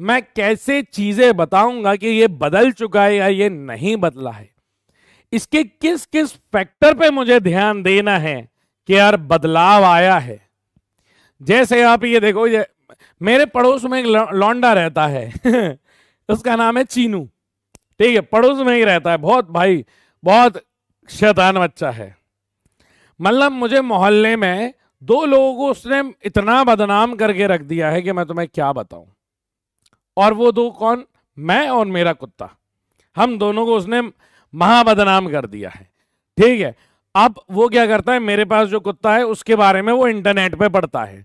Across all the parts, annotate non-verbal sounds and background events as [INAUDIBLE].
मैं कैसे चीजें बताऊंगा कि ये बदल चुका है या ये नहीं बदला है इसके किस किस फैक्टर पे मुझे ध्यान देना है कि यार बदलाव आया है जैसे आप ये देखो ये मेरे पड़ोस में एक लौंडा रहता है [LAUGHS] उसका नाम है चीनू ठीक है पड़ोस में ही रहता है बहुत भाई बहुत शैतान बच्चा है मतलब मुझे मोहल्ले में दो लोगों को उसने इतना बदनाम करके रख दिया है कि मैं तुम्हें क्या बताऊं और वो दो कौन मैं और मेरा कुत्ता हम दोनों को उसने महाबदनाम कर दिया है ठीक है अब वो क्या करता है मेरे पास जो कुत्ता है उसके बारे में वो इंटरनेट पे पढ़ता है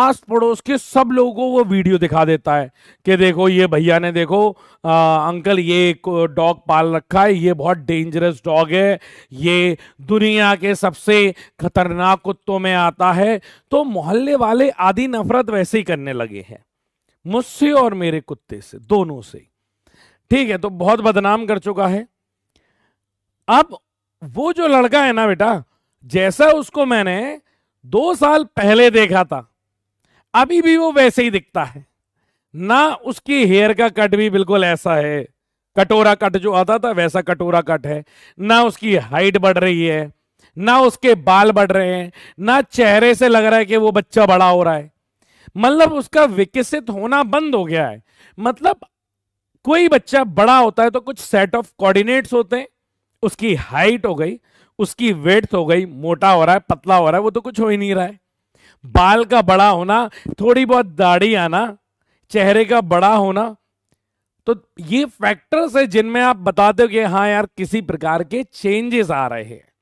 आस पड़ोस के सब लोगों को वो वीडियो दिखा देता है कि देखो ये भैया ने देखो आ, अंकल ये डॉग पाल रखा है ये बहुत डेंजरस डॉग है ये दुनिया के सबसे खतरनाक कुत्तों में आता है तो मोहल्ले वाले आधी नफरत वैसे ही करने लगे हैं मुझसे और मेरे कुत्ते से दोनों से ठीक है तो बहुत बदनाम कर चुका है अब वो जो लड़का है ना बेटा जैसा उसको मैंने दो साल पहले देखा था अभी भी वो वैसे ही दिखता है ना उसकी हेयर का कट भी बिल्कुल ऐसा है कटोरा कट जो आता था वैसा कटोरा कट है ना उसकी हाइट बढ़ रही है ना उसके बाल बढ़ रहे हैं ना चेहरे से लग रहा है कि वो बच्चा बड़ा हो रहा है मतलब उसका विकसित होना बंद हो गया है मतलब कोई बच्चा बड़ा होता है तो कुछ सेट ऑफ कोऑर्डिनेट्स होते हैं उसकी हाइट हो गई उसकी वेट हो गई मोटा हो रहा है पतला हो रहा है वो तो कुछ हो ही नहीं रहा है बाल का बड़ा होना थोड़ी बहुत दाढ़ी आना चेहरे का बड़ा होना तो ये फैक्टर्स है जिनमें आप बताते हो कि हाँ यार किसी प्रकार के चेंजेस आ रहे हैं